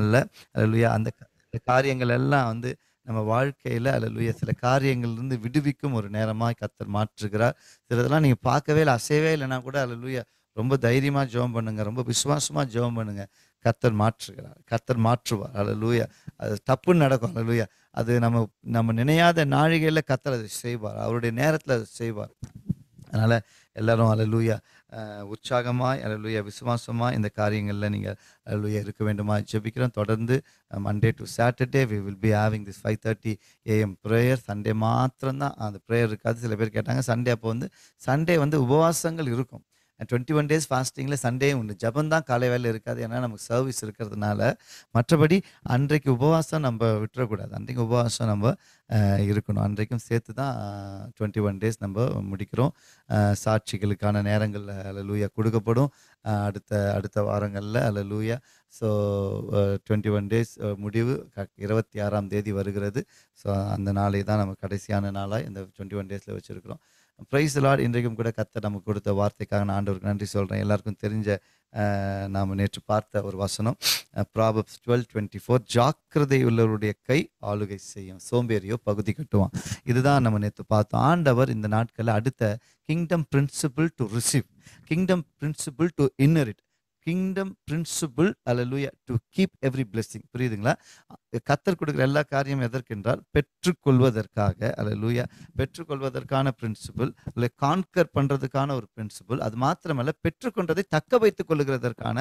அல்ல அலலுயா அந்த காரியங்கள் எல்லாம் வந்து நம்ம வாழ்க்கையில் அலலுயா சில காரியங்கள் இருந்து விடுவிக்கும் ஒரு நேரமாக கத்தர் மாற்றுகிறார் சிலதெல்லாம் நீங்கள் பார்க்கவே இல்லை அசையவே இல்லைன்னா கூட அலலுயா ரொம்ப தைரியமாக ஜோம் பண்ணுங்க ரொம்ப விசுவாசமாக ஜோம் பண்ணுங்க கத்தர் மாற்றுகிறார் கத்தர் மாற்றுவார் அலலூயா அது தப்புன்னு நடக்கும் அலலூயா அது நம்ம நம்ம நினையாத நாழிகையில் கத்தர் அதை செய்வார் அவருடைய நேரத்தில் அதை செய்வார் அதனால் எல்லாரும் லூயா உற்சாகமாய் அலுவலிய விசுவாசமாக இந்த காரியங்களில் நீங்கள் அலுவலிய இருக்க வேண்டுமா ஜெபிக்கிறோம் தொடர்ந்து Monday to Saturday we will be having this five thirty AM prayer Sunday மாத்திரம்தான் அந்த ப்ரேயர் இருக்காது சில பேர் கேட்டாங்க சண்டே அப்போ வந்து சண்டே வந்து உபவாசங்கள் இருக்கும் டுவெண்ட்டி ஒன் டேஸ் ஃபாஸ்டிங்கில் சண்டே உண்டு ஜபம் தான் காலை வேலை இருக்காது ஏன்னா நமக்கு சர்வீஸ் இருக்கிறதுனால மற்றபடி அன்றைக்கு உபவாசம் நம்ம விட்டுறக்கூடாது அன்றைக்கு உபவாசம் நம்ம இருக்கணும் அன்றைக்கும் சேர்த்து தான் டுவெண்ட்டி ஒன் டேஸ் நம்ம முடிக்கிறோம் சாட்சிகளுக்கான நேரங்களில் லூயா கொடுக்கப்படும் அடுத்த அடுத்த வாரங்களில் லூயா ஸோ டுவெண்ட்டி ஒன் டேஸ் முடிவு இருபத்தி ஆறாம் தேதி வருகிறது ஸோ அந்த நாளை தான் நம்ம கடைசியான நாளாக இந்த டுவெண்ட்டி ஒன் டேஸில் வச்சுருக்கிறோம் ப்ரைஸ் லாட் இன்றைக்கும் கூட கத்த நமக்கு கொடுத்த வார்த்தைக்காக நான் ஆண்டவருக்கு நன்றி சொல்கிறேன் எல்லாருக்கும் தெரிஞ்ச நாம் நேற்று பார்த்த ஒரு வசனம் ப்ராபப்ஸ் டுவெல் டுவெண்ட்டி ஃபோர் ஜாக்கிரதை உள்ளவருடைய கை ஆளுகை செய்யும் சோம்பேறியோ பகுதி கட்டுவான் இதுதான் நம்ம நேற்று பார்த்தோம் ஆண்டவர் இந்த நாட்களில் அடுத்த kingdom principle to receive kingdom principle to inherit kingdom principle alleluia to keep every blessing புரியுதுங்களா கத்தர் கொடுக்குற எல்லா காரியமும் எதற்கென்றால் பெற்றுக்கொள்வதற்காக அல்ல லூயா பெற்றுக்கொள்வதற்கான பிரின்சிபிள் இல்லை கான்கர் பண்ணுறதுக்கான ஒரு பிரின்சிபிள் அது மாத்திரமல்ல பெற்றுக்கொண்டதை தக்க வைத்து கொள்ளுகிறதற்கான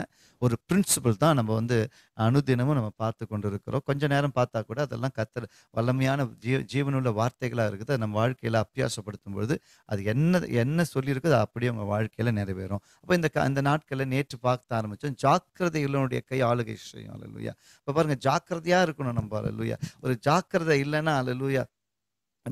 ஒரு பிரின்சிபிள் தான் நம்ம வந்து அனுதினமும் நம்ம பார்த்து கொண்டு இருக்கிறோம் கொஞ்ச நேரம் பார்த்தா கூட அதெல்லாம் கத்தர் வல்லமையான ஜீ ஜீவனுள்ள வார்த்தைகளாக இருக்குது நம்ம வாழ்க்கையில் அப்பியாசப்படுத்தும் பொழுது அது என்ன என்ன அது அப்படியே உங்கள் வாழ்க்கையில் நிறைவேறும் அப்போ இந்த அந்த நாட்களில் நேற்று பார்க்க ஆரம்பித்தோம் ஜாக்கிரதையுள்ளவனுடைய கை ஆளுகை செய்யும் இல்லையா லூயா இப்போ பாருங்கள் ஜாக்கிரதையாக இருக்கணும் இருக்கணும் நம்ம அலலுயா ஒரு ஜாக்கிரதை இல்லைன்னா அலலுயா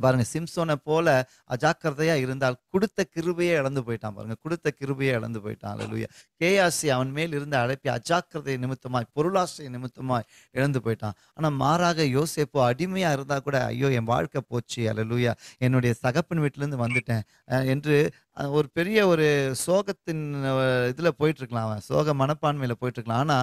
பாருங்க சிம்சோனை போல அஜாக்கிரதையா இருந்தால் கொடுத்த கிருபையே இழந்து போயிட்டான் பாருங்க கொடுத்த கிருபையே இழந்து போயிட்டான் அலலுயா கேஆசி அவன் மேல் இருந்த அழைப்பி அஜாக்கிரதை நிமித்தமாய் பொருளாசை நிமித்தமாய் இழந்து போயிட்டான் ஆனா மாறாக யோசிப்போ அடிமையா இருந்தா கூட ஐயோ என் வாழ்க்கை போச்சு அலலுயா என்னுடைய சகப்பின் வீட்டிலேருந்து வந்துட்டேன் என்று ஒரு பெரிய ஒரு சோகத்தின் இதில் இருக்கலாம் அவன் சோக மனப்பான்மையில போயிட்டு இருக்கலாம் ஆனா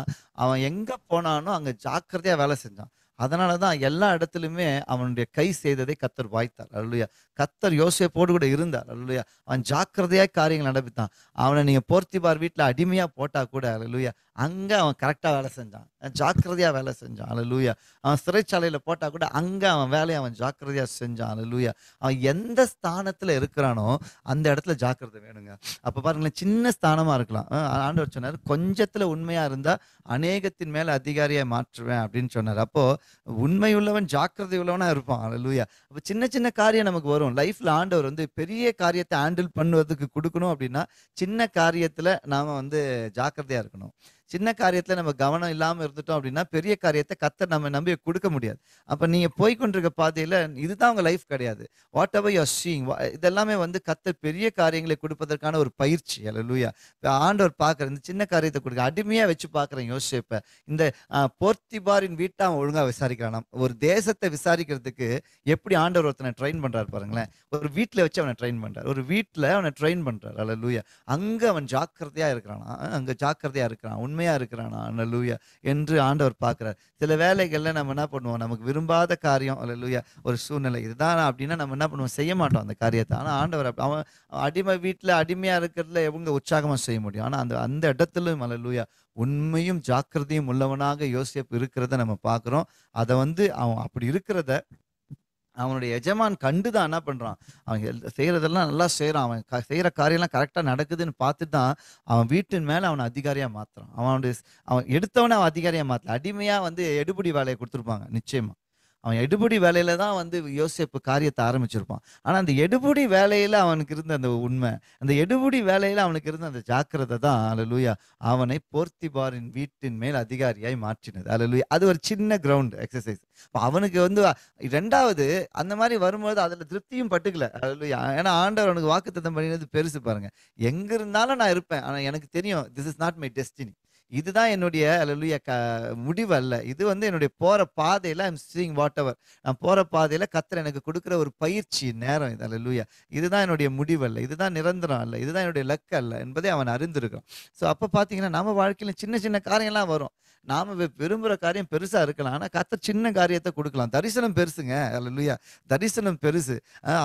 அவன் எங்க போனானோ அங்க ஜாக்கிரதையா வேலை செஞ்சான் அதனால தான் எல்லா இடத்துலையுமே அவனுடைய கை செய்ததை கத்தர் வாய்த்தார் அல்லையா கத்தர் போட்டு கூட இருந்தார் அல்லையா அவன் ஜாக்கிரதையாக காரியங்கள் நடப்பித்தான் அவனை நீங்கள் போர்த்திபார் வீட்டில் அடிமையாக போட்டால் கூட அல்லையா அங்கே அவன் கரெக்டாக வேலை செஞ்சான் ஜாக்கிரதையாக வேலை செஞ்சான் அல்ல லூயா அவன் சிறைச்சாலையில் போட்டால் கூட அங்கே அவன் வேலையை அவன் ஜாக்கிரதையாக செஞ்சான் அல்ல லூயா அவன் எந்த ஸ்தானத்தில் இருக்கிறானோ அந்த இடத்துல ஜாக்கிரதை வேணுங்க அப்போ பாருங்களேன் சின்ன ஸ்தானமாக இருக்கலாம் ஆண்டவர் சொன்னார் கொஞ்சத்தில் உண்மையாக இருந்தால் அநேகத்தின் மேலே அதிகாரியாக மாற்றுவேன் அப்படின்னு சொன்னார் அப்போது உண்மை உள்ளவன் ஜாக்கிரதை உள்ளவனாக இருப்பான் அல்ல லூயா அப்போ சின்ன சின்ன காரியம் நமக்கு வரும் லைஃப்பில் ஆண்டவர் வந்து பெரிய காரியத்தை ஹேண்டில் பண்ணுவதுக்கு கொடுக்கணும் அப்படின்னா சின்ன காரியத்தில் நாம் வந்து ஜாக்கிரதையாக இருக்கணும் சின்ன காரியத்துல நம்ம கவனம் இல்லாம இருந்துட்டோம் அப்படின்னா பெரிய காரியத்தை கத்த நம்ம நம்பி கொடுக்க முடியாது அப்ப நீங்க போய் கொண்டிருக்க பாதையில இதுதான் உங்க லைஃப் கிடையாது வாட் எவர் யூ சீங் இதெல்லாமே வந்து கத்த பெரிய காரியங்களை கொடுப்பதற்கான ஒரு பயிற்சி அல்ல லூயா ஆண்டவர் பார்க்குற இந்த சின்ன காரியத்தை கொடுக்க அடிமையா வச்சு பாக்குறேன் யோசிப்ப இந்த போர்த்திபாரின் வீட்டை அவன் ஒழுங்கா விசாரிக்கிறான் ஒரு தேசத்தை விசாரிக்கிறதுக்கு எப்படி ஆண்டவர் ஒருத்தனை ட்ரெயின் பண்ணுறாரு பாருங்களேன் ஒரு வீட்டுல வச்சு அவனை ட்ரெயின் பண்றாரு ஒரு வீட்டுல அவனை ட்ரெயின் பண்றாரு அல்ல லூயா அங்க அவன் ஜாக்கிரதையா இருக்கிறானா அங்க ஜாக்கிரதையா இருக்கிறான் உண்மை உண்மையாக இருக்கிறானா அல்லூயா என்று ஆண்டவர் பார்க்குறார் சில வேலைகளில் நம்ம என்ன பண்ணுவோம் நமக்கு விரும்பாத காரியம் லூயா ஒரு சூழ்நிலை இதுதான் அப்படின்னா நம்ம என்ன பண்ணுவோம் செய்ய மாட்டோம் அந்த காரியத்தை ஆனால் ஆண்டவர் அவன் அடிமை வீட்டில் அடிமையாக இருக்கிறதுல எவங்க உற்சாகமாக செய்ய முடியும் ஆனால் அந்த அந்த இடத்துலையும் லூயா உண்மையும் ஜாக்கிரதையும் உள்ளவனாக யோசிப்பு இருக்கிறத நம்ம பார்க்குறோம் அதை வந்து அவன் அப்படி இருக்கிறத அவனுடைய எஜமான் கண்டு தான் என்ன பண்ணுறான் அவன் செய்கிறதெல்லாம் நல்லா செய்கிறான் அவன் செய்கிற காரியம்லாம் கரெக்டாக நடக்குதுன்னு பார்த்துட்டு தான் அவன் வீட்டின் மேலே அவனை அதிகாரியாக மாற்றுறான் அவனுடைய அவன் எடுத்தவன அவன் அதிகாரியாக மாற்றல அடிமையாக வந்து எடுபடி வேலையை கொடுத்துருப்பாங்க நிச்சயமாக அவன் எடுபடி வேலையில தான் வந்து யோசிப்பு காரியத்தை ஆரம்பிச்சிருப்பான் ஆனா அந்த எடுபடி வேலையில அவனுக்கு இருந்த அந்த உண்மை அந்த எடுபடி வேலையில அவனுக்கு இருந்த அந்த ஜாக்கிரதை தான் அலலூயா அவனை போர்த்திபாரின் வீட்டின் மேல் அதிகாரியாய் மாற்றினது அலலூயா அது ஒரு சின்ன கிரவுண்ட் எக்ஸசைஸ் இப்போ அவனுக்கு வந்து ரெண்டாவது அந்த மாதிரி வரும்போது அதுல திருப்தியும் பட்டுக்கல அலலூயா ஏன்னா ஆண்டவர் அவனுக்கு வாக்குத்தத்தம் பண்ணினது பெருசு பாருங்க எங்க இருந்தாலும் நான் இருப்பேன் ஆனா எனக்கு தெரியும் this is not my destiny இதுதான் என்னுடைய அல்ல க முடிவு அல்ல இது வந்து என்னுடைய போகிற பாதையில் ஐம் சீங் வாட் எவர் நான் போகிற பாதையில் கத்திர எனக்கு கொடுக்குற ஒரு பயிற்சி நேரம் இது அல்ல லூயா இதுதான் என்னுடைய முடிவு அல்ல இதுதான் நிரந்தரம் அல்ல இதுதான் என்னுடைய லக் அல்ல என்பதை அவன் அறிந்திருக்கான் ஸோ அப்போ பார்த்தீங்கன்னா நம்ம வாழ்க்கையில் சின்ன சின்ன காரியம்லாம் வரும் நாம் விரும்புகிற காரியம் பெருசாக இருக்கலாம் ஆனால் கத்த சின்ன காரியத்தை கொடுக்கலாம் தரிசனம் பெருசுங்க அல்ல லூயா தரிசனம் பெருசு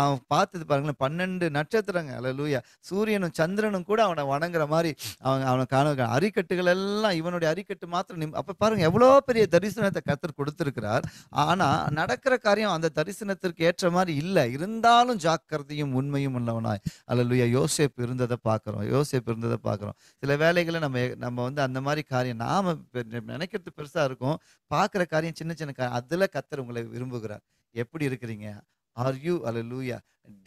அவன் பார்த்தது பாருங்களேன் பன்னெண்டு நட்சத்திரங்க அல்ல லூயா சூரியனும் சந்திரனும் கூட அவனை வணங்குற மாதிரி அவன் அவனை காண அறிக்கட்டுகள் எல்லாம் எல்லாம் இவனுடைய அறிக்கட்டு மாத்திரம் அப்ப அப்போ பாருங்க எவ்வளோ பெரிய தரிசனத்தை கத்தர் கொடுத்திருக்கிறார் ஆனால் நடக்கிற காரியம் அந்த தரிசனத்திற்கு ஏற்ற மாதிரி இல்லை இருந்தாலும் ஜாக்கிரதையும் உண்மையும் உள்ளவனாய் அல்லலுயா யோசேப் இருந்ததை பார்க்குறோம் யோசேப் இருந்ததை பார்க்குறோம் சில வேலைகளை நம்ம நம்ம வந்து அந்த மாதிரி காரியம் நாம் நினைக்கிறது பெருசாக இருக்கும் பார்க்குற காரியம் சின்ன சின்ன அதுல அதில் கத்தர் உங்களை விரும்புகிறார் எப்படி இருக்கிறீங்க are you alleluia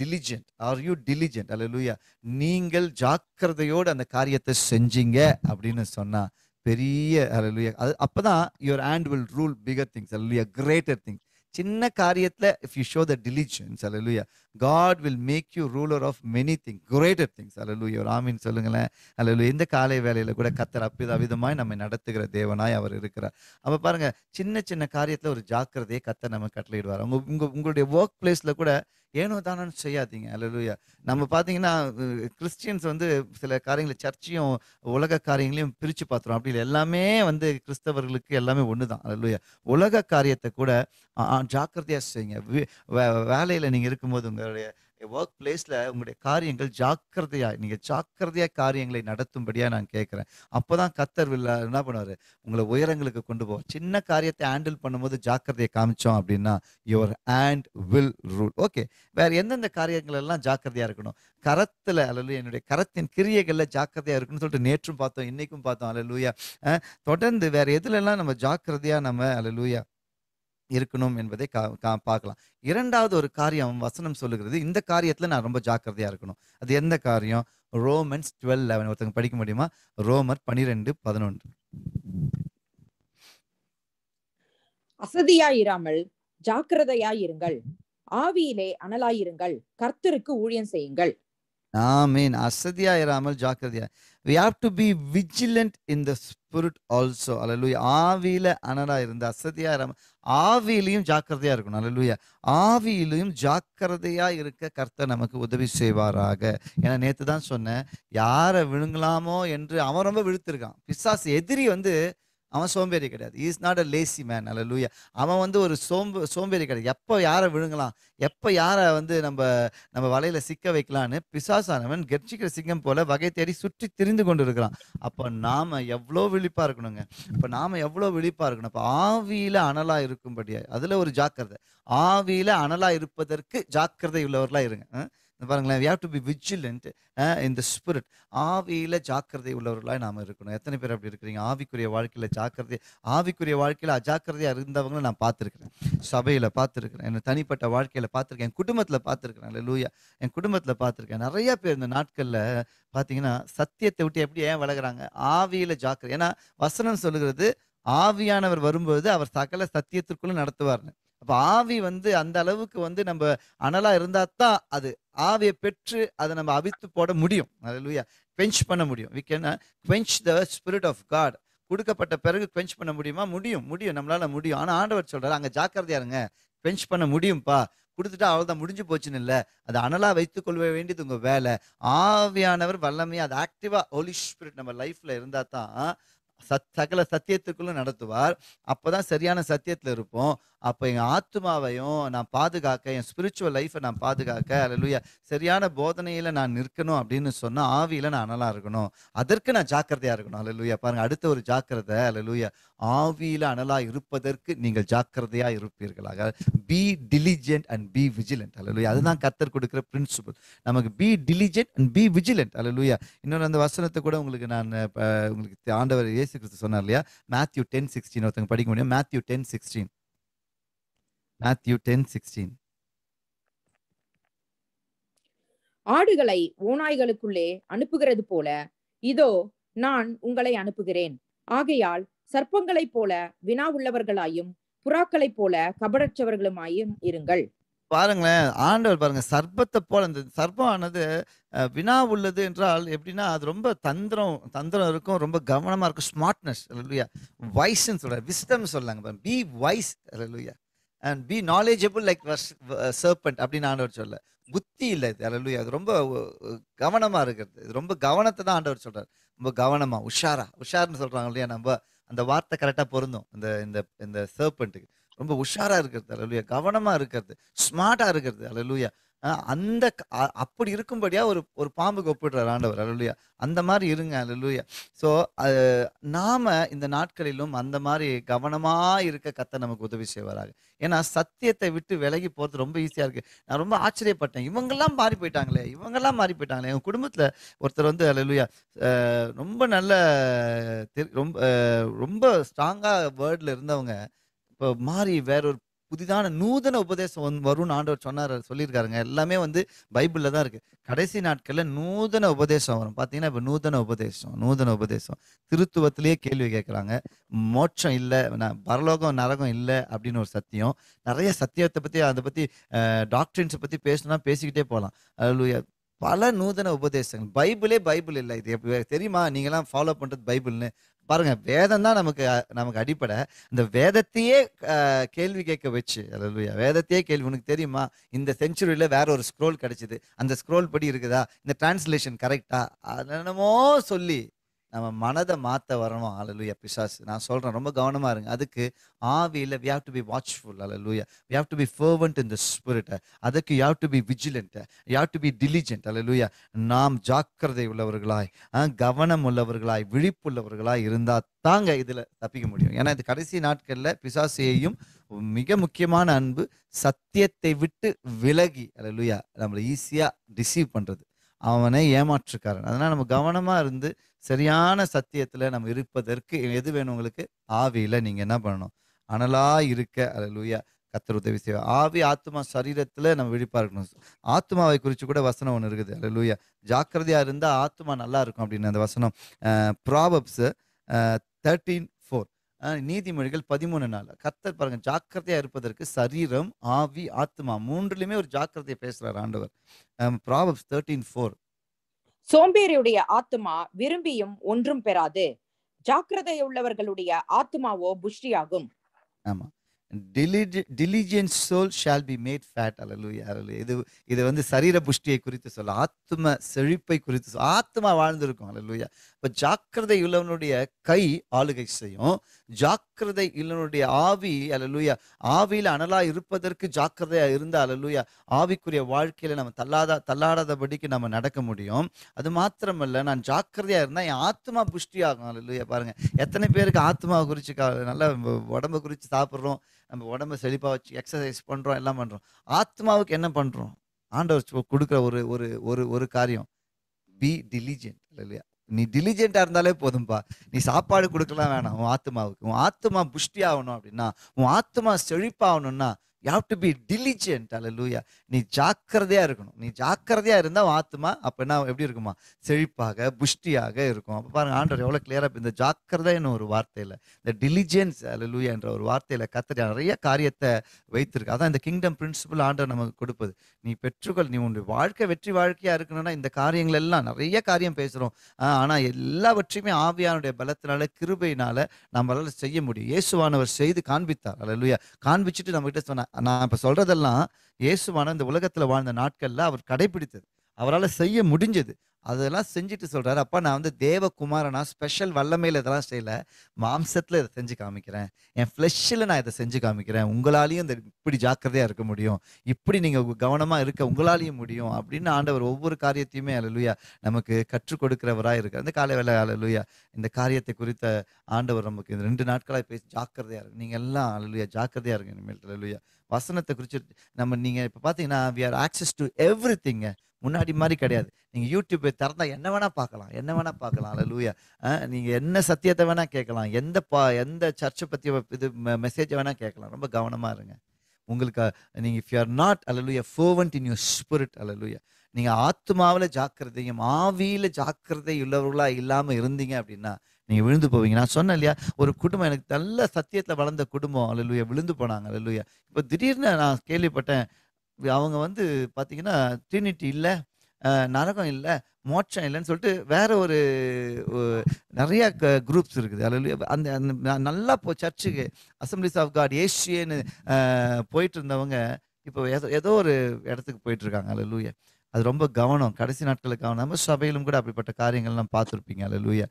diligent are you diligent alleluia நீங்கள் ஜாக்கிரதையோடு அந்த காரியத்தை செஞ்சீங்க அப்படின்னு சொன்னால் பெரிய அலலூயா அது அப்போ தான் your hand will rule bigger things alleluia greater things சின்ன காரியத்தில் if you show the diligence alleluia God will make you ruler of many thing greater things alleluia ராமின்னு சொல்லுங்களேன் அலலு எந்த காலை வேலையில் கூட கத்தர் அப்பித அவிதமாய் நம்ம நடத்துகிற தேவனாய் அவர் இருக்கிறார் அப்போ பாருங்கள் சின்ன சின்ன காரியத்தில் ஒரு ஜாக்கிரதையை கத்தை நம்ம கட்டளையிடுவார் உங்கள் உங்கள் உங்களுடைய ஒர்க் பிளேஸில் கூட ஏனோ தானோன்னு செய்யாதீங்க அல்லலுயா நம்ம பார்த்தீங்கன்னா கிறிஸ்டியன்ஸ் வந்து சில காரியங்களை சர்ச்சையும் உலக காரியங்களையும் பிரித்து பார்த்துரும் அப்படி எல்லாமே வந்து கிறிஸ்தவர்களுக்கு எல்லாமே ஒன்று தான் அல்லலுயா உலக காரியத்தை கூட ஜாக்கிரதையாக செய்யுங்க வேலையில் நீங்கள் இருக்கும்போது உங்களுடைய ஒர்க் பிளேஸில் உங்களுடைய காரியங்கள் ஜாக்கிரதையாக நீங்கள் ஜாக்கிரதையாக காரியங்களை நடத்தும்படியாக நான் கேட்குறேன் அப்போ தான் கத்தர் வில்ல என்ன பண்ணுவார் உங்களை உயரங்களுக்கு கொண்டு போவோம் சின்ன காரியத்தை ஹேண்டில் பண்ணும்போது ஜாக்கிரதையை காமிச்சோம் அப்படின்னா your hand will rule okay வேறு எந்தெந்த காரியங்கள் எல்லாம் ஜாக்கிரதையாக இருக்கணும் கரத்தில் அல்லது என்னுடைய கரத்தின் கிரியைகளில் ஜாக்கிரதையாக இருக்குன்னு சொல்லிட்டு நேற்றும் பார்த்தோம் இன்றைக்கும் பார்த்தோம் அல்ல லூயா தொடர்ந்து வேறு எதுலெல்லாம் நம்ம ஜாக்கிரதையாக நம்ம அல்ல லூயா இருக்கணும் என்பதை கா பார்க்கலாம் இரண்டாவது ஒரு காரியம் வசனம் சொல்லுகிறது இந்த காரியத்தில் நான் ரொம்ப ஜாக்கிரதையாக இருக்கணும் அது எந்த காரியம் ரோமன்ஸ் டுவெல் லெவன் ஒருத்தங்க படிக்க முடியுமா ரோமர் பனிரெண்டு பதினொன்று அசதியாயிராமல் ஜாக்கிரதையாயிருங்கள் ஆவியிலே அனலாயிருங்கள் கர்த்தருக்கு ஊழியம் செய்யுங்கள் ஆமீன் அசதியாயிராமல் ஜாக்கிரதையா we have to be vigilant in the spirit also அல்ல ஆவியில அனலா இருந்து அசதியாயிராமல் ஆவியிலையும் ஜாக்கிரதையா இருக்கணும் லூயா ஆவியிலையும் ஜாக்கிரதையா இருக்க கர்த்த நமக்கு உதவி செய்வாராக ஏன்னா நேற்று தான் சொன்னேன் யாரை விழுங்கலாமோ என்று அவன் ரொம்ப விழுத்திருக்கான் பிசாசு எதிரி வந்து அவன் சோம்பேறி கிடையாது is not a lazy man alleluia அவன் வந்து ஒரு சோம்பு சோம்பேறி கிடையாது எப்போ யாரை விழுங்கலாம் எப்போ யாரை வந்து நம்ம நம்ம வலையில் சிக்க வைக்கலான்னு பிசாசானவன் கெர்ச்சிக்கிற சிங்கம் போல வகை தேடி சுற்றி திரிந்து கொண்டு இருக்கிறான் அப்போ நாம் எவ்வளோ விழிப்பாக இருக்கணுங்க இப்போ நாம் எவ்வளோ விழிப்பாக இருக்கணும் இப்போ ஆவியில் அனலாக இருக்கும்படியா அதில் ஒரு ஜாக்கிரதை ஆவியில் அனலாக இருப்பதற்கு ஜாக்கிரதை உள்ளவர்களாக இருங்க பாருங்களேன் we have to be vigilant இந்த ஸ்பிரிட் ஆவியில் ஜாக்கிரதை உள்ளவர்களாக நாம் இருக்கணும் எத்தனை பேர் அப்படி இருக்கிறீங்க ஆவிக்குரிய வாழ்க்கையில் ஜாக்கிரதை ஆவிக்குரிய வாழ்க்கையில் அஜாக்கிரதையாக இருந்தவங்களும் நான் பார்த்துருக்குறேன் சபையில் பார்த்துருக்குறேன் என் தனிப்பட்ட வாழ்க்கையில் பார்த்துருக்கேன் என் குடும்பத்தில் பார்த்துருக்குறேன் இல்லை லூயா என் குடும்பத்தில் பார்த்துருக்கேன் நிறையா பேர் இந்த நாட்களில் பார்த்தீங்கன்னா சத்தியத்தை விட்டு எப்படி ஏன் வளர்கிறாங்க ஆவியில் ஜாக்கிரதை ஏன்னா வசனம் சொல்லுகிறது ஆவியானவர் வரும்போது அவர் சகல சத்தியத்திற்குள்ளே நடத்துவார்னு அப்போ ஆவி வந்து அந்த அளவுக்கு வந்து நம்ம அனலா இருந்தா தான் அது ஆவியை பெற்று அதை நம்ம அவித்து போட முடியும் அதுலயா பண்ண முடியும் we can the spirit of God கொடுக்கப்பட்ட பிறகு குவென்ச் பண்ண முடியுமா முடியும் முடியும் நம்மளால முடியும் ஆனால் ஆண்டவர் சொல்றாரு அங்கே ஜாக்கிரதையா இருங்க பெஞ்ச் பண்ண முடியும்ப்பா கொடுத்துட்டா அவ்வளோதான் முடிஞ்சு போச்சுன்னு இல்லை அதை அனலாக வைத்துக்கொள்ள வேண்டியது உங்கள் வேலை ஆவியானவர் வல்லமையாக அது ஆக்டிவாக ஹோலி ஸ்பிரிட் நம்ம லைஃப்பில் இருந்தால் தான் சத் சகல சத்தியத்துக்குள்ள நடத்துவார் தான் சரியான சத்தியத்தில் இருப்போம் அப்போ என் ஆத்மாவையும் நான் பாதுகாக்க என் ஸ்பிரிச்சுவல் லைஃப்பை நான் பாதுகாக்க அல்லையா சரியான போதனையில் நான் நிற்கணும் அப்படின்னு சொன்னால் ஆவியில் நான் அனலாக இருக்கணும் அதற்கு நான் ஜாக்கிரதையாக இருக்கணும் லூயா பாருங்கள் அடுத்த ஒரு ஜாக்கிரதை லூயா ஆவியில் அனலாக இருப்பதற்கு நீங்கள் ஜாக்கிரதையாக இருப்பீர்களாக be diligent and be vigilant அல்லையா அதுதான் கத்தர் கொடுக்குற பிரின்சிபல் நமக்கு be diligent and be vigilant லூயா இன்னொரு அந்த வசனத்தை கூட உங்களுக்கு நான் உங்களுக்கு ஆண்டவர் இயேசு கிறிஸ்து சொன்னார் இல்லையா மேத்யூ டென் சிக்ஸ்டீன் ஒருத்தங்க படிக்க முடியும் Matthew ten sixteen Matthew ten sixteen ஆடுகளை ஓநாய்களுக்குள்ளே அனுப்புகிறது போல இதோ நான் உங்களை அனுப்புகிறேன் ஆகையால் சர்ப்பங்களைப் போல வினா உள்ளவர்களாயும் புறாக்களைப் போல கபடற்றவர்களுமாயும் இருங்கள் பாருங்களேன் ஆண்டவர் பாருங்க சர்ப்பத்தை போல இந்த சர்ப்பமானது வினா உள்ளது என்றால் எப்படின்னா அது ரொம்ப தந்திரம் தந்திரம் இருக்கும் ரொம்ப கவனமா இருக்கும் ஸ்மார்ட்னஸ் லூயா வைஸ்ன்னு சொல்ற விஸ்டம் சொல்லாங்க be wise and be knowledgeable like serpent அப்படின்னு ஆண்டவர் சொல்ல புத்தி இல்லை இது அல்லு அது ரொம்ப கவனமாக இருக்கிறது இது ரொம்ப கவனத்தை தான் ஆண்டவர் சொல்கிறார் ரொம்ப கவனமாக உஷாரா உஷார்னு சொல்கிறாங்க இல்லையா நம்ம அந்த வார்த்தை கரெக்டாக பொருந்தும் இந்த இந்த இந்த சர்பண்ட்டுக்கு ரொம்ப உஷாராக இருக்கிறது அல்லூயா கவனமாக இருக்கிறது ஸ்மார்ட்டாக இருக்கிறது அல்லூயா அந்த அப்படி இருக்கும்படியா ஒரு ஒரு பாம்புக்கு ஒப்பிடுற ஆண்டவர் அலுவலியா அந்த மாதிரி இருங்க அலுவலியா ஸோ அது நாம இந்த நாட்களிலும் அந்த மாதிரி கவனமா இருக்க கத்த நமக்கு உதவி செய்வாராங்க ஏன்னா சத்தியத்தை விட்டு விலகி போகிறது ரொம்ப ஈஸியா இருக்கு நான் ரொம்ப ஆச்சரியப்பட்டேன் இவங்கெல்லாம் மாறி போயிட்டாங்களே இவங்கெல்லாம் மாறி போயிட்டாங்களே எங்க குடும்பத்துல ஒருத்தர் வந்து அலுவலியா ரொம்ப நல்ல ரொம்ப ரொம்ப ஸ்ட்ராங்கா வேர்ட்ல இருந்தவங்க இப்போ மாறி வேற ஒரு புதிதான நூதன உபதேசம் வரும்னு ஆண்டவர் சொன்னார் சொல்லியிருக்காருங்க எல்லாமே வந்து பைபிளில் தான் இருக்குது கடைசி நாட்களில் நூதன உபதேசம் வரும் பார்த்தீங்கன்னா இப்போ நூதன உபதேசம் நூதன உபதேசம் திருத்துவத்திலேயே கேள்வி கேட்குறாங்க மோட்சம் இல்லை பரலோகம் நரகம் இல்லை அப்படின்னு ஒரு சத்தியம் நிறைய சத்தியத்தை பற்றி அதை பற்றி டாக்டர்ஸை பற்றி பேசணும்னா பேசிக்கிட்டே போகலாம் அது பல நூதன உபதேசங்கள் பைபிளே பைபிள் இல்லை இது தெரியுமா நீங்களாம் ஃபாலோ பண்ணுறது பைபிள்னு பாருங்க வேதம் தான் நமக்கு நமக்கு அடிப்படை இந்த வேதத்தையே கேள்வி கேட்க வச்சு அல்லா வேதத்தையே கேள்வி உனக்கு தெரியுமா இந்த செஞ்சுரியில் வேற ஒரு ஸ்க்ரோல் கிடைச்சிது அந்த ஸ்க்ரோல் படி இருக்குதா இந்த டிரான்ஸ்லேஷன் கரெக்டா என்னென்னமோ சொல்லி நம்ம மனதை மாற்ற வரணும் அலலூயா பிசாசு நான் சொல்கிறேன் ரொம்ப கவனமாக இருங்க அதுக்கு ஆவியில் we have to be watchful alleluia we have to be fervent the ஸ்பிரிட்டை அதுக்கு யாவ் டு பி விஜிலண்ட்டை have to be diligent alleluia நாம் ஜாக்கிரதை உள்ளவர்களாய் கவனம் உள்ளவர்களாய் விழிப்புள்ளவர்களாய் இருந்தால் தாங்க இதில் தப்பிக்க முடியும் ஏன்னா இது கடைசி நாட்களில் பிசாசியையும் மிக முக்கியமான அன்பு சத்தியத்தை விட்டு விலகி லூயா நம்மளை ஈஸியாக டிசீவ் பண்ணுறது அவனை ஏமாற்றுக்காரன் அதனால் நம்ம கவனமாக இருந்து சரியான சத்தியத்தில் நம்ம இருப்பதற்கு எது வேணும் உங்களுக்கு ஆவியில் நீங்கள் என்ன பண்ணணும் அனலாக இருக்க அதில் லூயா கத்தர் உதவி செய்வா ஆவி ஆத்மா சரீரத்தில் நம்ம விழிப்பாக இருக்கணும் ஆத்மாவை குறித்து கூட வசனம் ஒன்று இருக்குது அதில் லூயா ஜாக்கிரதையாக இருந்தால் ஆத்மா நல்லா இருக்கும் அப்படின்னு அந்த வசனம் ப்ராபப்ஸு தேர்ட்டீன் அஹ் நீதிமொழிகள் பதிமூணு நாள் கத்தர் பாருங்க ஜாக்கிரதையா இருப்பதற்கு சரீரம் ஆவி ஆத்மா மூன்றுலயுமே ஒரு ஜாக்கிரதையை பேசுறார் ஆண்டவர் ப்ராபப்ஸ் தேர்ட்டீன் ஃபோர் சோம்பேறியுடைய ஆத்மா விரும்பியும் ஒன்றும் பெறாது ஜாக்கிரதையுள்ளவர்களுடைய ஆத்மாவோ புஷ்டியாகும் ஆமா diligence soul shall be made fat alleluia அலலு இது இது வந்து சரீர புஷ்டியை குறித்து சொல்ல ஆத்ம செழிப்பை குறித்து சொல்ல ஆத்மா வாழ்ந்துருக்கும் அலலுயா இப்போ ஜாக்கிரதை உள்ளவனுடைய கை ஆளுகை செய்யும் ஜாக் ஜாக்கிரதை இல்லனுடைய ஆவி அலலுயா ஆவியில் அனலா இருப்பதற்கு ஜாக்கிரதையா இருந்தா அலலுயா ஆவிக்குரிய வாழ்க்கையில நம்ம தள்ளாத தள்ளாடாதபடிக்கு நம்ம நடக்க முடியும் அது மாத்திரமல்ல நான் ஜாக்கிரதையா இருந்தா என் ஆத்மா புஷ்டியாகும் அலலுயா பாருங்க எத்தனை பேருக்கு ஆத்மா குறிச்சு நல்லா உடம்ப குறித்து சாப்பிட்றோம் நம்ம உடம்ப செழிப்பா வச்சு எக்ஸசைஸ் பண்ணுறோம் எல்லாம் பண்ணுறோம் ஆத்மாவுக்கு என்ன பண்ணுறோம் ஆண்டவர் கொடுக்குற ஒரு ஒரு ஒரு ஒரு காரியம் பி டிலிஜென்ட் இல்லையா நீ டிலிஜென்ட்டாக இருந்தாலே போதும்பா நீ சாப்பாடு கொடுக்கலாம் வேணாம் உன் ஆத்மாவுக்கு உன் ஆத்மா புஷ்டி ஆகணும் அப்படின்னா உன் ஆத்மா செழிப்பாகணும்னா you have to be diligent alleluia நீ ஜாக்கிரதையா இருக்கணும் நீ ஜாக்கிரதையா இருந்தால் அப்ப என்ன எப்படி இருக்குமா செழிப்பாக புஷ்டியாக இருக்கும் அப்போ பாருங்க ஆண்டவர் எவ்வளோ கிளியரா இந்த ஜாக்கிரதைன்னு ஒரு வார்த்தையில் இந்த டிலிஜென்ஸ் அல்ல லூயா என்ற ஒரு வார்த்தையில் கத்திரி நிறைய காரியத்தை வைத்திருக்கு அதான் இந்த கிங்டம் பிரின்சிபல் ஆண்டர் நமக்கு கொடுப்பது நீ பெற்றுக்கொள் நீ உன்னுடைய வாழ்க்கை வெற்றி வாழ்க்கையா இருக்கணும்னா இந்த காரியங்கள் எல்லாம் நிறைய காரியம் பேசுகிறோம் ஆனால் எல்லாவற்றையுமே ஆவியானுடைய பலத்தினால கிருபையினால நம்மளால செய்ய முடியும் இயேசுவானவர் செய்து காண்பித்தார் அல்ல லூயா காண்பிச்சுட்டு நம்ம கிட்ட நான் இப்போ சொல்கிறதெல்லாம் இயேசுவான இந்த உலகத்தில் வாழ்ந்த நாட்களில் அவர் கடைபிடித்தது அவரால் செய்ய முடிஞ்சது அதெல்லாம் செஞ்சுட்டு சொல்கிறாரு அப்பா நான் வந்து தேவகுமாரனா ஸ்பெஷல் வல்லமையில் இதெல்லாம் செய்யலை மாம்சத்தில் இதை செஞ்சு காமிக்கிறேன் என் ஃப்ளெஷ்ஷில் நான் இதை செஞ்சு காமிக்கிறேன் உங்களாலையும் இந்த இப்படி ஜாக்கிரதையாக இருக்க முடியும் இப்படி நீங்கள் கவனமாக இருக்க உங்களாலையும் முடியும் அப்படின்னு ஆண்டவர் ஒவ்வொரு காரியத்தையுமே அலலுயா நமக்கு கற்றுக் கொடுக்குறவராக இருக்கு அந்த காலை வேலை அலலுயா இந்த காரியத்தை குறித்த ஆண்டவர் நமக்கு இந்த ரெண்டு நாட்களாக பேசி ஜாக்கிரதையாக இருக்கு நீங்கள் எல்லாம் அலலுயா ஜாக்கிரதையாக இருங்க இனிமேல் அலலுயா வசனத்தை குறித்து நம்ம நீங்கள் இப்போ பார்த்தீங்கன்னா we are access to every thing முன்னாடி மாதிரி கிடையாது நீங்கள் யூடியூப்பை திறந்தால் என்ன வேணால் பார்க்கலாம் என்ன வேணால் பார்க்கலாம் அல்ல லூயா நீங்கள் என்ன சத்தியத்தை வேணால் கேட்கலாம் எந்த பா எந்த சர்ச்சை பற்றி இது மெசேஜை வேணால் கேட்கலாம் ரொம்ப கவனமாக இருங்க உங்களுக்கு நீங்கள் இஃப் யூ ஆர் நாட் லூயா ஃபோவன்ட் இன் யூர் ஸ்பிரிட் லூயா நீங்கள் ஆத்மாவில் ஜாக்கிரதையும் ஆவியில் ஜாக்கிரதை உள்ளவர்களாக இல்லாமல் இருந்தீங்க அப்படின்னா நீங்கள் விழுந்து போவீங்க நான் சொன்னேன் இல்லையா ஒரு குடும்பம் எனக்கு நல்ல சத்தியத்தில் வளர்ந்த குடும்பம் அல்லையா விழுந்து போனாங்க அல்லையா இப்போ திடீர்னு நான் கேள்விப்பட்டேன் அவங்க வந்து பார்த்தீங்கன்னா ட்ரினிட்டி இல்லை நரகம் இல்லை மோட்சம் இல்லைன்னு சொல்லிட்டு வேற ஒரு நிறைய குரூப்ஸ் இருக்குது அதில் அந்த அந்த நல்லா போ சர்ச்சுக்கு அசம்பிளிஸ் ஆஃப் காட் ஏஷியன்னு போயிட்டு இருந்தவங்க இப்போ ஏதோ ஏதோ ஒரு இடத்துக்கு போயிட்டு இருக்காங்க அல்லூயா அது ரொம்ப கவனம் கடைசி நாட்களில் கவனம் நம்ம சபையிலும் கூட அப்படிப்பட்ட காரியங்கள் நம்ம பார்த்துருப்பீங்க அல்ல லூயா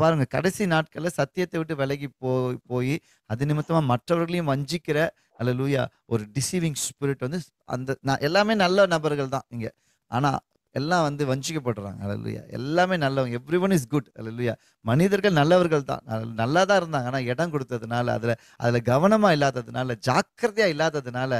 பாருங்க கடைசி நாட்களில் சத்தியத்தை விட்டு விலகி போய் போய் அது நிமித்தமாக மற்றவர்களையும் வஞ்சிக்கிற அல்ல லூயா ஒரு டிசீவிங் ஸ்பிரிட் வந்து அந்த நான் எல்லாமே நல்ல நபர்கள் தான் இங்கே ஆனால் எல்லாம் வந்து வஞ்சிக்கப்படுறாங்க லூயா எல்லாமே நல்லவங்க எவ்ரி ஒன் இஸ் குட் அல்ல லூயா மனிதர்கள் நல்லவர்கள் தான் நல்லா தான் இருந்தாங்க ஆனால் இடம் கொடுத்ததுனால அதில் அதில் கவனமாக இல்லாததுனால ஜாக்கிரதையாக இல்லாததுனால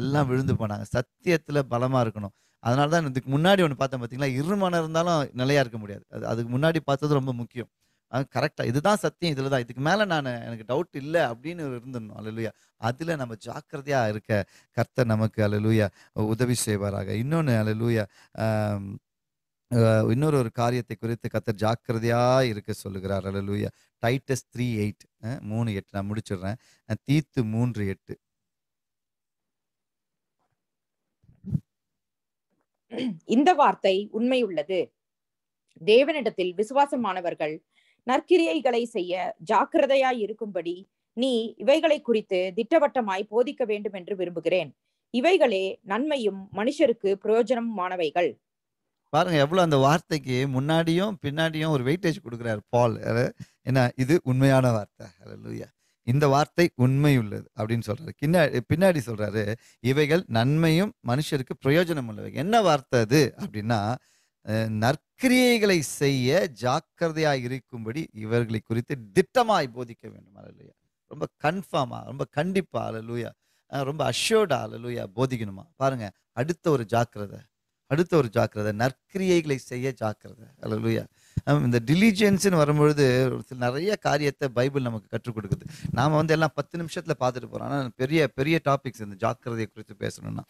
எல்லாம் விழுந்து போனாங்க சத்தியத்தில் பலமாக இருக்கணும் அதனால தான் இதுக்கு முன்னாடி ஒன்று பார்த்தேன் பார்த்தீங்களா இருமனம் இருந்தாலும் நிலையாக இருக்க முடியாது அது அதுக்கு முன்னாடி பார்த்தது ரொம்ப முக்கியம் அது கரெக்டாக இதுதான் சத்தியம் இதில் தான் இதுக்கு மேலே நான் எனக்கு டவுட் இல்லை அப்படின்னு இருந்துடணும் அலலுயா அதில் நம்ம ஜாக்கிரதையாக இருக்க கர்த்தர் நமக்கு அலலுயா உதவி செய்வாராக இன்னொன்று அலலுயா இன்னொரு ஒரு காரியத்தை குறித்து கத்தர் ஜாக்கிரதையாக இருக்க சொல்லுகிறார் அலலுயா டைட்டஸ் த்ரீ எயிட் மூணு எட்டு நான் முடிச்சிடுறேன் தீத்து மூன்று எட்டு இந்த வார்த்தை உண்மையுள்ளது தேவனிடத்தில் விசுவாசமானவர்கள் நற்கிரியைகளை செய்ய ஜாக்கிரதையாய் இருக்கும்படி நீ இவைகளை குறித்து திட்டவட்டமாய் போதிக்க வேண்டும் என்று விரும்புகிறேன் இவைகளே நன்மையும் மனுஷருக்கு பிரயோஜனமானவைகள் பாருங்க எவ்வளவு அந்த வார்த்தைக்கு முன்னாடியும் பின்னாடியும் ஒரு வெயிட்டேஜ் கொடுக்குறாரு பால் என்ன இது உண்மையான வார்த்தை லூயா இந்த வார்த்தை உண்மை உள்ளது அப்படின்னு சொல்றாரு பின்னாடி பின்னாடி சொல்றாரு இவைகள் நன்மையும் மனுஷருக்கு பிரயோஜனம் உள்ளவை என்ன வார்த்தை அது அப்படின்னா நற்கிரியைகளை செய்ய ஜாக்கிரதையாக இருக்கும்படி இவர்களை குறித்து திட்டமாய் போதிக்க வேண்டும் அலலுயா ரொம்ப கன்ஃபார்மா ரொம்ப கண்டிப்பா அலலுயா ரொம்ப அஷ்யோர்டா அலலுயா போதிக்கணுமா பாருங்க அடுத்த ஒரு ஜாக்கிரதை அடுத்த ஒரு ஜாக்கிரதை நற்கிரியைகளை செய்ய ஜாக்கிரதை அல்லா இந்த டிலிஜென்ஸ்னு வரும்பொழுது நிறைய காரியத்தை பைபிள் நமக்கு கற்றுக் கொடுக்குது நாம் வந்து எல்லாம் பத்து நிமிஷத்தில் பார்த்துட்டு போகிறோம் ஆனால் பெரிய பெரிய டாபிக்ஸ் இந்த ஜாக்கிரதையை குறித்து பேசணும்னா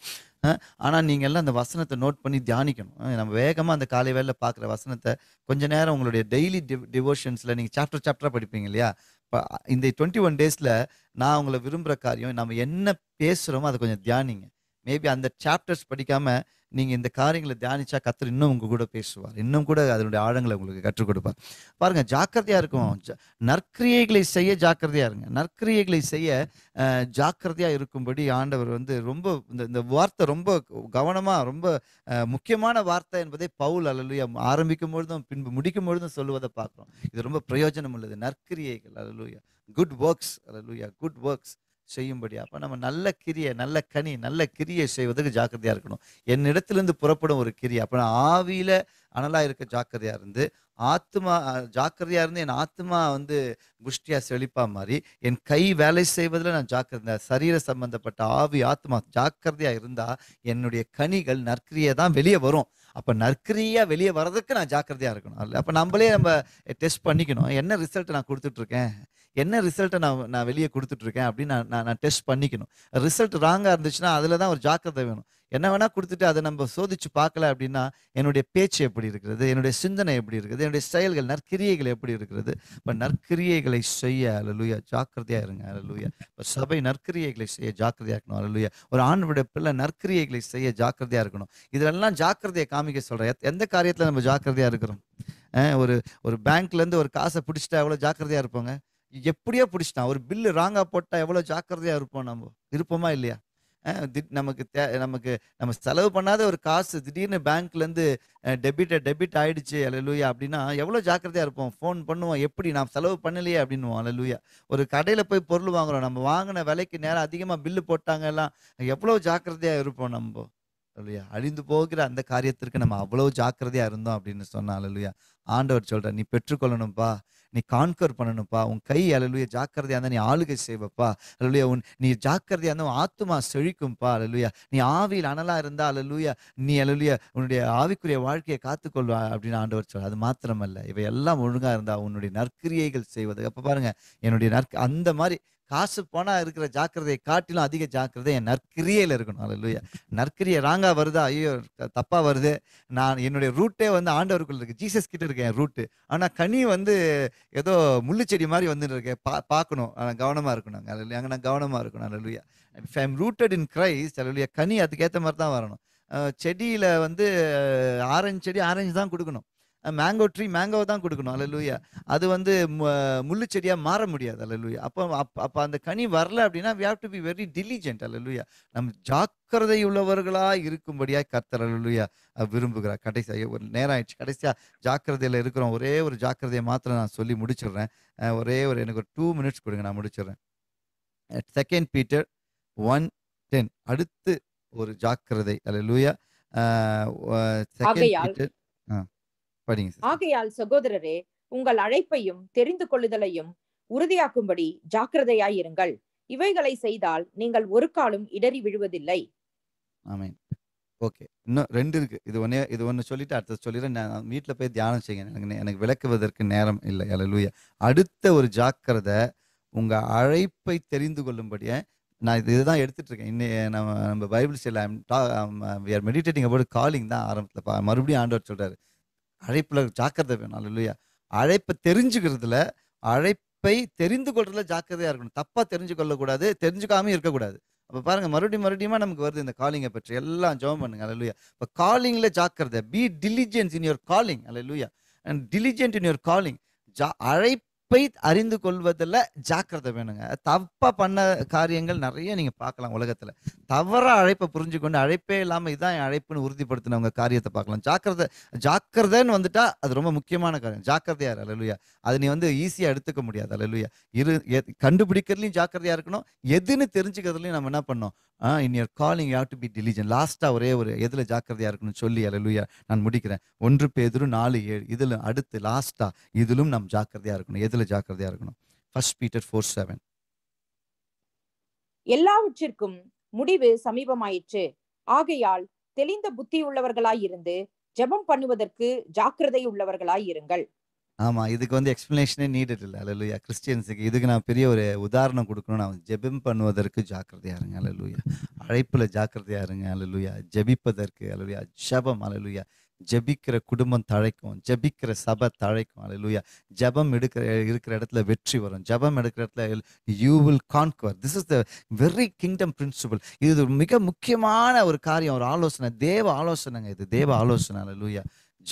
ஆனால் நீங்கள் எல்லாம் அந்த வசனத்தை நோட் பண்ணி தியானிக்கணும் நம்ம வேகமாக அந்த காலை வேலை பார்க்குற வசனத்தை கொஞ்ச நேரம் உங்களுடைய டெய்லி டி டிவோஷன்ஸில் நீங்கள் சாப்டர் சாப்டராக படிப்பீங்க இல்லையா இந்த டுவெண்ட்டி ஒன் டேஸில் நான் உங்களை விரும்புகிற காரியம் நம்ம என்ன பேசுகிறோமோ அதை கொஞ்சம் தியானிங்க மேபி அந்த சாப்டர்ஸ் படிக்காமல் நீங்கள் இந்த காரியங்களை தியானிச்சா கத்தர் இன்னும் உங்கள் கூட பேசுவார் இன்னும் கூட அதனுடைய ஆழங்களை உங்களுக்கு கற்றுக் கொடுப்பார் பாருங்கள் ஜாக்கிரதையாக இருக்கும் நற்கிரியைகளை செய்ய ஜாக்கிரதையாக இருங்க நற்கிரியைகளை செய்ய ஜாக்கிரதையாக இருக்கும்படி ஆண்டவர் வந்து ரொம்ப இந்த இந்த வார்த்தை ரொம்ப கவனமாக ரொம்ப முக்கியமான வார்த்தை என்பதை பவுல் அலலுயா ஆரம்பிக்கும் பொழுதும் பின்பு முடிக்கும் பொழுதும் சொல்லுவதை பார்க்குறோம் இது ரொம்ப பிரயோஜனம் உள்ளது நற்கிரியைகள் alleluia good works alleluia good works செய்யும்படி அப்போ நம்ம நல்ல கிரியை நல்ல கனி நல்ல கிரியை செய்வதற்கு ஜாக்கிரதையாக இருக்கணும் என்னிடத்துலேருந்து புறப்படும் ஒரு கிரி அப்போ நான் ஆவியில் அனலாக இருக்க ஜாக்கிரதையாக இருந்து ஆத்மா ஜாக்கிரதையாக இருந்து என் ஆத்மா வந்து குஷ்டியாக செழிப்பா மாதிரி என் கை வேலை செய்வதில் நான் ஜாக்கிரதை சரீர சம்பந்தப்பட்ட ஆவி ஆத்மா ஜாக்கிரதையாக இருந்தால் என்னுடைய கனிகள் நற்கிரியை தான் வெளியே வரும் அப்போ நற்கிரியாக வெளியே வர்றதுக்கு நான் ஜாக்கிரதையாக இருக்கணும் அதில் அப்போ நம்மளே நம்ம டெஸ்ட் பண்ணிக்கணும் என்ன ரிசல்ட் நான் கொடுத்துட்ருக்கேன் என்ன ரிசல்ட்டை நான் நான் வெளியே கொடுத்துட்ருக்கேன் அப்படின்னு நான் நான் டெஸ்ட் பண்ணிக்கணும் ரிசல்ட் ராங்காக இருந்துச்சுன்னா அதில் தான் ஒரு ஜாக்கிரதை வேணும் என்ன வேணால் கொடுத்துட்டு அதை நம்ம சோதிச்சு பார்க்கல அப்படின்னா என்னுடைய பேச்சு எப்படி இருக்கிறது என்னுடைய சிந்தனை எப்படி இருக்குது என்னுடைய செயல்கள் நற்கிரியைகள் எப்படி இருக்கிறது இப்போ நற்கிரியைகளை செய்ய அலலூயா ஜாக்கிரதையாக இருங்க அலலூயா இப்போ சபை நற்கிரியைகளை செய்ய ஜாக்கிரதையாக இருக்கணும் அலலூயா ஒரு ஆண்டுடைய பிள்ளை நற்கிரியைகளை செய்ய ஜாக்கிரதையாக இருக்கணும் இதெல்லாம் ஜாக்கிரதையை காமிக்க சொல்கிறேன் எந்த காரியத்தில் நம்ம ஜாக்கிரதையாக இருக்கிறோம் ஒரு ஒரு பேங்க்லேருந்து ஒரு காசை பிடிச்சிட்டா எவ்வளோ ஜாக்கிரதையாக இருப்போங்க எப்படியோ பிடிச்சிட்டான் ஒரு பில்லு ராங்காக போட்டால் எவ்வளோ ஜாக்கிரதையாக இருப்போம் நம்ம இருப்போமா இல்லையா நமக்கு தே நமக்கு நம்ம செலவு பண்ணாத ஒரு காசு திடீர்னு பேங்க்லேருந்து டெபிட்டை டெபிட் ஆகிடுச்சு அலலூயா அப்படின்னா எவ்வளோ ஜாக்கிரதையாக இருப்போம் ஃபோன் பண்ணுவோம் எப்படி நான் செலவு பண்ணலையே அப்படின்வோம் அலலூயா ஒரு கடையில் போய் பொருள் வாங்குறோம் நம்ம வாங்கின விலைக்கு நேரம் அதிகமாக பில்லு போட்டாங்க எல்லாம் எவ்வளோ ஜாக்கிரதையாக இருப்போம் நம்ம இல்லையா அழிந்து போகிற அந்த காரியத்திற்கு நம்ம அவ்வளோ ஜாக்கிரதையாக இருந்தோம் அப்படின்னு சொன்னான் அலலுயா ஆண்டவர் சொல்கிறேன் நீ பெற்றுக்கொள்ளணும்ப்பா நீ கான்கர் பண்ணணும்ப்பா உன் கை அலலுயா ஜாக்கிரதையாக இருந்தால் நீ ஆளுகை செய்வப்பா அலலுயா உன் நீ ஜாக்கிரதையாக இருந்தால் ஆத்மா செழிக்கும்ப்பா அலலுயா நீ ஆவியில் அனலாக இருந்தால் அலலுயா நீ அலலுயா உன்னுடைய ஆவிக்குரிய வாழ்க்கையை காத்துக்கொள்வா அப்படின்னு ஆண்டவர் சொல்ல அது மாத்திரமல்ல இவை எல்லாம் ஒழுங்காக இருந்தால் உன்னுடைய நற்கிரியைகள் செய்வது அப்போ பாருங்கள் என்னுடைய நற்க அந்த மாதிரி காசு போனால் இருக்கிற ஜாக்கிரதையை காட்டிலும் அதிக ஜாக்கிரதை என் நற்கிரியையில் இருக்கணும் இல்லையா நற்கிரியை ராங்காக வருதா ஐயோ தப்பாக வருது நான் என்னுடைய ரூட்டே வந்து ஆண்டவருக்குள்ள இருக்கு ஜீசஸ் கிட்ட இருக்கேன் ரூட்டு ஆனால் கனி வந்து ஏதோ முள்ளுச்செடி மாதிரி வந்துட்டு இருக்கேன் பா பார்க்கணும் ஆனால் கவனமாக இருக்கணும் அல்லையா அங்கே நான் கவனமாக இருக்கணும் இல்லையா if I'm rooted in Christ இல்லையா கனி அதுக்கேற்ற மாதிரி தான் வரணும் செடியில் வந்து ஆரஞ்சு செடி ஆரஞ்சு தான் கொடுக்கணும் மேங்கோ ட்ரீ மேங்கோவை தான் கொடுக்கணும் அலலூயா அது வந்து முள்ளு செடியாக மாற முடியாது அலலூயா அப்போ அப் அப்போ அந்த கனி வரல அப்படின்னா we have to be very diligent alleluia நம்ம ஜாக்கிரதை உள்ளவர்களாக இருக்கும்படியாக கர்த்தர் அலலூயா விரும்புகிறார் கடைசியாக ஒரு நேரம் ஆயிடுச்சு கடைசியாக ஜாக்கிரதையில் இருக்கிறோம் ஒரே ஒரு ஜாக்கிரதையை மாத்திரம் நான் சொல்லி முடிச்சிடுறேன் ஒரே ஒரு எனக்கு ஒரு டூ மினிட்ஸ் கொடுங்க நான் முடிச்சிடுறேன் செகண்ட் பீட்டர் ஒன் டென் அடுத்து ஒரு ஜாக்கிரதை அலலூயா செகண்ட் பீட்டர் ஆகையால் சகோதரரே உங்கள் அழைப்பையும் தெரிந்து கொள்ளுதலையும் உறுதியாக்கும்படி ஜாக்கிரதையாயிருங்கள் இவைகளை செய்தால் நீங்கள் ஒரு காலம் இடறி விழுவதில்லை ஆமீன் ஓகே இன்னும் ரெண்டு இருக்கு இது ஒன்னே இது ஒன்று சொல்லிட்டு அடுத்தது சொல்லிடுறேன் நான் வீட்டில் போய் தியானம் செய்ய எனக்கு எனக்கு விளக்குவதற்கு நேரம் இல்லை அலலூயா அடுத்த ஒரு ஜாக்கிரதை உங்கள் அழைப்பை தெரிந்து கொள்ளும்படியே நான் இது இதுதான் எடுத்துட்டு இருக்கேன் இன்னும் நம்ம நம்ம Bible style I'm meditating about calling தான் ஆரம்பத்தில் மறுபடியும் ஆண்டவர் சொல்றாரு அழைப்பில் ஜாக்கிரதை வேணும் அல்ல இல்லையா அழைப்பை தெரிஞ்சுக்கிறதுல அழைப்பை தெரிந்து கொள்றதுல ஜாக்கிரதையாக இருக்கணும் தப்பாக தெரிஞ்சு கொள்ளக்கூடாது தெரிஞ்சுக்காம இருக்கக்கூடாது அப்போ பாருங்க மறுபடியும் மறுபடியும் நமக்கு வருது இந்த காலிங்கை பற்றி எல்லாம் ஜோம் பண்ணுங்க இல்லையா இப்போ காலிங்கில் ஜாக்கிரதை be diligence in your calling அல்ல இல்லையா and diligent in your calling ஜா அழைப்பு தப்பை அறிந்து கொள்வதில் ஜாக்கிரதை வேணுங்க தப்பாக பண்ண காரியங்கள் நிறைய நீங்கள் பார்க்கலாம் உலகத்தில் தவறாக அழைப்பை புரிஞ்சுக்கொண்டு அழைப்பே இல்லாமல் இதான் என் அழைப்புன்னு உறுதிப்படுத்தினவங்க காரியத்தை பார்க்கலாம் ஜாக்கிரதை ஜாக்கிரதைன்னு வந்துட்டால் அது ரொம்ப முக்கியமான காரியம் ஜாக்கிரதையா அலலுயா அது நீ வந்து ஈஸியாக எடுத்துக்க முடியாது அலலுயா இரு கண்டுபிடிக்கிறதுலையும் ஜாக்கிரதையாக இருக்கணும் எதுன்னு தெரிஞ்சுக்கிறதுலையும் நம்ம என்ன பண்ணோம் in your calling have to be diligent லாஸ்ட்டாக ஒரே ஒரு எதில் ஜாக்கிரதையாக இருக்கணும்னு சொல்லி அலலுயா நான் முடிக்கிறேன் ஒன்று பேதரும் நாலு ஏழு இதில் அடுத்து லாஸ்ட்டாக இதிலும் நாம் ஜாக்கிரதையாக இருக்கணும் எதில் விஷயத்துல ஜாக்கிரதையா இருக்கணும் ஃபர்ஸ்ட் பீட்டர் ஃபோர் செவன் எல்லாவற்றிற்கும் முடிவு சமீபமாயிற்று ஆகையால் தெளிந்த புத்தி உள்ளவர்களாய் இருந்து ஜபம் பண்ணுவதற்கு ஜாக்கிரதை உள்ளவர்களாய் இருங்கள் ஆமா இதுக்கு வந்து எக்ஸ்பிளனேஷனே நீடட் இல்லை அலலுயா கிறிஸ்டியன்ஸுக்கு இதுக்கு நான் பெரிய ஒரு உதாரணம் கொடுக்கணும் நான் ஜெபம் பண்ணுவதற்கு ஜாக்கிரதையா இருங்க அலலுயா அழைப்புல ஜாக்கிரதையா இருங்க அலலுயா ஜபிப்பதற்கு அலலுயா ஜபம் அலலுயா ஜெபிக்கிற குடும்பம் தழைக்கும் ஜெபிக்கிற சபை தழைக்கும் அலையிலூயா ஜபம் எடுக்கிற இருக்கிற இடத்துல வெற்றி வரும் ஜபம் எடுக்கிற இடத்துல you will conquer this is the very kingdom principle இது மிக முக்கியமான ஒரு காரியம் ஒரு ஆலோசனை தேவ ஆலோசனைங்க இது தேவ ஆலோசனை அலையிலூயா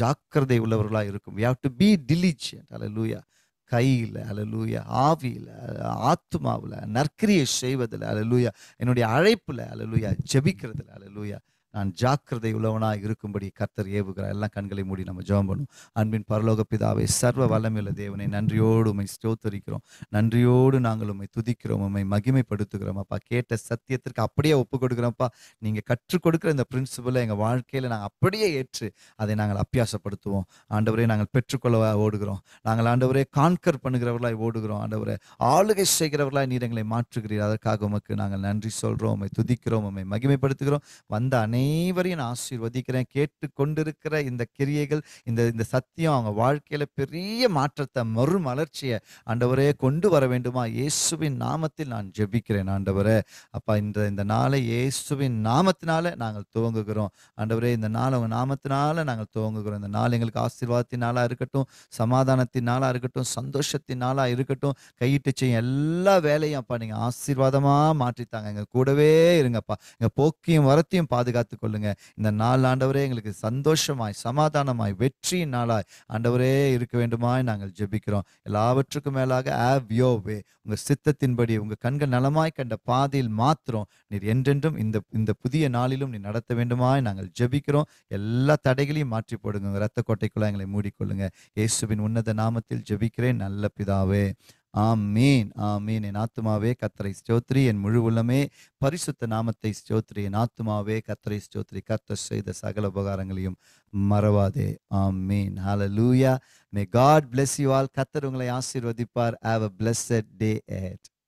ஜாக்கிரதை உள்ளவர்களாக இருக்கும் we have to be diligent alleluia கையில் லூயா ஆவியில் ஆத்மாவில் நற்கிரியை செய்வதில் அலலூயா என்னுடைய அழைப்பில் அலலூயா ஜபிக்கிறதுல அலலூயா நான் ஜாக்கிரதை உள்ளவனாக இருக்கும்படி கர்த்தர் ஏவுகிறார் எல்லாம் கண்களை மூடி நம்ம ஜெபம் பண்ணும் அன்பின் பரலோக பிதாவை சர்வ வல்லமில்ல தேவனை நன்றியோடு உமை ஸ்தோத்தரிக்கிறோம் நன்றியோடு நாங்கள் உண்மை துதிக்கிறோம் உண்மை மகிமைப்படுத்துகிறோம் அப்பா கேட்ட சத்தியத்திற்கு அப்படியே ஒப்பு கொடுக்குறோம்ப்பா நீங்கள் கற்றுக் கொடுக்குற இந்த பிரின்சிபலை எங்கள் வாழ்க்கையில் நாங்கள் அப்படியே ஏற்று அதை நாங்கள் அப்பியாசப்படுத்துவோம் ஆண்டவரை நாங்கள் பெற்றுக்கொள்ள ஓடுகிறோம் நாங்கள் ஆண்டவரே கான்கர் பண்ணுகிறவர்களாய் ஓடுகிறோம் ஆண்டவரை ஆளுகை செய்கிறவர்களாய் நீர் எங்களை மாற்றுகிறீர் அதற்காக உமக்கு நாங்கள் நன்றி சொல்கிறோம் உண்மை துதிக்கிறோம் உண்மை மகிமைப்படுத்துகிறோம் வந்த அனை அனைவரையும் நான் ஆசீர்வதிக்கிறேன் கேட்டுக்கொண்டிருக்கிற இந்த கிரியைகள் இந்த இந்த சத்தியம் அவங்க வாழ்க்கையில பெரிய மாற்றத்தை மறுமலர்ச்சியை ஆண்டவரே கொண்டு வர வேண்டுமா இயேசுவின் நாமத்தில் நான் ஜெபிக்கிறேன் ஆண்டவரே அப்பா இந்த இந்த நாளை இயேசுவின் நாமத்தினால நாங்கள் துவங்குகிறோம் ஆண்டவரே இந்த நாள் அவங்க நாமத்தினால நாங்கள் துவங்குகிறோம் இந்த நாள் எங்களுக்கு ஆசீர்வாதத்தின் இருக்கட்டும் சமாதானத்தின் இருக்கட்டும் சந்தோஷத்தின் இருக்கட்டும் கையிட்டு செய்யும் எல்லா வேலையும் அப்பா நீங்கள் ஆசீர்வாதமாக மாற்றித்தாங்க எங்கள் கூடவே இருங்கப்பா எங்கள் போக்கியும் வரத்தையும் பாதுகாத்து பார்த்து கொள்ளுங்க இந்த நாள் ஆண்டவரே எங்களுக்கு சந்தோஷமாய் சமாதானமாய் வெற்றி நாளாய் ஆண்டவரே இருக்க வேண்டுமாய் நாங்கள் ஜெபிக்கிறோம் எல்லாவற்றுக்கும் மேலாக ஆவ் யோ வே உங்க சித்தத்தின்படி உங்கள் கண்கள் நலமாய் கண்ட பாதையில் மாத்திரம் நீர் என்றென்றும் இந்த இந்த புதிய நாளிலும் நீ நடத்த வேண்டுமாய் நாங்கள் ஜெபிக்கிறோம் எல்லா தடைகளையும் மாற்றி போடுங்க ரத்த கோட்டைக்குள்ள எங்களை மூடிக்கொள்ளுங்க இயேசுவின் உன்னத நாமத்தில் ஜெபிக்கிறேன் நல்ல பிதாவே ஆமீன் ஆமீன் என் ஆத்மாவே கத்தரை ஸ்தோத்ரி என் முழு உள்ளமே பரிசுத்த நாமத்தை ஸ்தோத்ரி என் ஆத்மாவே கத்தரை ஸ்தோத்ரி கத்த செய்த சகல உபகாரங்களையும் மறவாதே ஆமீன் hallelujah may God bless you all கத்தர் உங்களை ஆசீர்வதிப்பார் have a blessed day Ed